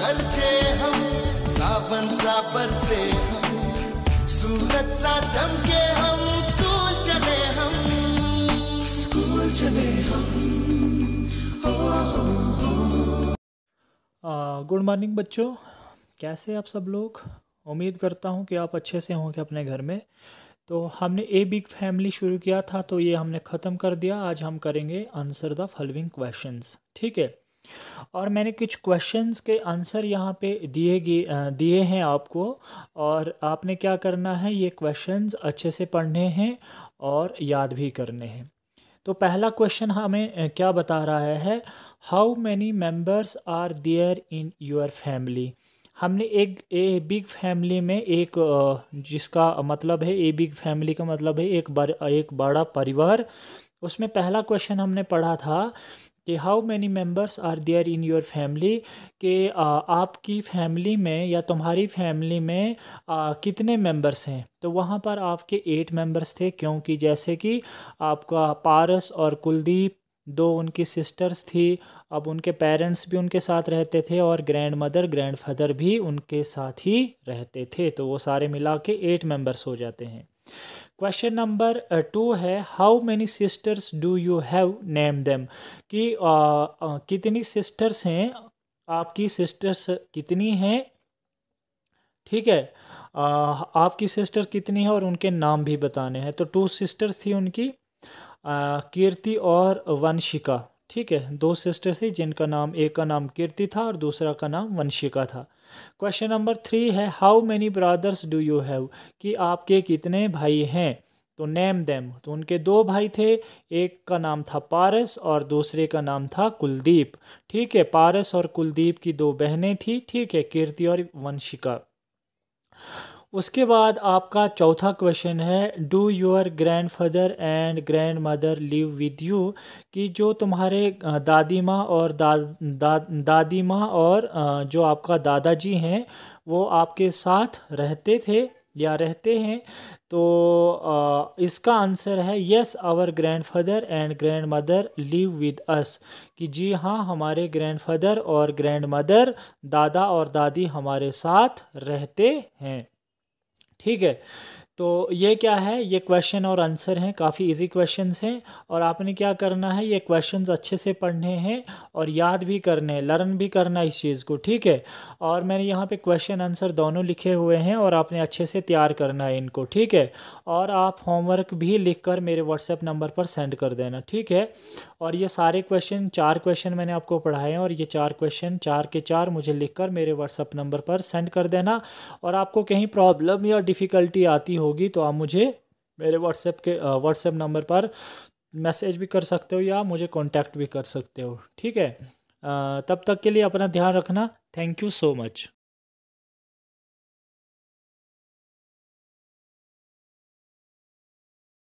गर्जे हम सावन सा से हम सूरज सा चमके हम स्कूल चले हम स्कूल चले हम गुड मॉर्निंग बच्चों कैसे आप सब लोग उम्मीद करता हूँ कि आप अच्छे से होंगे अपने घर में तो हमने ए बिग फैमिली शुरू किया था तो ये हमने ख़त्म कर दिया आज हम करेंगे आंसर द फॉलोइंग क्वेश्चंस ठीक है और मैंने कुछ क्वेश्चंस के आंसर यहाँ पे दिए गए दिए हैं आपको और आपने क्या करना है ये क्वेश्चंस अच्छे से पढ़ने हैं और याद भी करने हैं तो पहला क्वेश्चन हमें क्या बता रहा है how many members are there in your family हमने एक ए बिग फैमिली में एक जिसका मतलब है ए बिग फैमिली का मतलब है एक बड़ा एक बड़ा परिवार उसमें पहला क्वेश्चन हमने पढ़ा था कि how many members are there in your family कि आपकी फैमिली में या तुम्हारी फैमिली में आ, कितने मेम्बर्स हैं तो वहाँ पर आपके एट मेम्बर्स थे क्योंकि जैसे कि आपका पारस और कुलदीप दो उनकी सिस्टर्स थी अब उनके पेरेंट्स भी उनके साथ रहते थे और ग्रैंड मदर ग्रैंड फादर भी उनके साथ ही रहते थे तो वो सारे मिला के एट मेम्बर्स हो जाते हैं क्वेश्चन नंबर टू है how many sisters do you have name them कि आ, uh, आ, uh, कितनी सिस्टर्स हैं आपकी सिस्टर्स कितनी हैं ठीक है आ, uh, आपकी सिस्टर कितनी है और उनके नाम भी बताने हैं तो टू सिस्टर्स थी उनकी कीर्ति और वंशिका ठीक है दो सिस्टर्स थी जिनका नाम एक का नाम कीर्ति था और दूसरा का नाम वंशिका था क्वेश्चन नंबर थ्री है how many brothers do you have कि आपके कितने भाई हैं तो नेम देम तो उनके दो भाई थे एक का नाम था पारस और दूसरे का नाम था कुलदीप ठीक है पारस और कुलदीप की दो बहनें थी ठीक है कीर्ति और वंशिका उसके बाद आपका चौथा क्वेश्चन है do your grandfather and grandmother live with you कि जो तुम्हारे दादी माँ और दा, दा, दादी माँ और जो आपका दादाजी हैं वो आपके साथ रहते थे या रहते हैं तो इसका आंसर है yes our grandfather and grandmother live with us कि जी हाँ हमारे ग्रैंड फादर और ग्रैंड मदर दादा और दादी हमारे साथ रहते हैं ठीक है तो ये क्या है ये क्वेश्चन और आंसर हैं काफ़ी इजी क्वेश्चंस हैं और आपने क्या करना है ये क्वेश्चंस अच्छे से पढ़ने हैं और याद भी करने हैं लर्न भी करना है इस चीज़ को ठीक है और मैंने यहाँ पे क्वेश्चन आंसर दोनों लिखे हुए हैं और आपने अच्छे से तैयार करना है इनको ठीक है और आप होमवर्क भी लिख कर मेरे व्हाट्सएप नंबर पर सेंड कर देना ठीक है और ये सारे क्वेश्चन चार क्वेश्चन मैंने आपको पढ़ाए हैं और ये चार क्वेश्चन चार के चार मुझे लिख कर मेरे व्हाट्सअप नंबर पर सेंड कर देना और आपको कहीं प्रॉब्लम या डिफ़िकल्टी आती हो होगी तो आप मुझे मेरे व्हाट्सएप के व्हाट्सएप नंबर पर मैसेज भी कर सकते हो या मुझे कॉन्टैक्ट भी कर सकते हो ठीक है तब तक के लिए अपना ध्यान रखना थैंक यू सो मच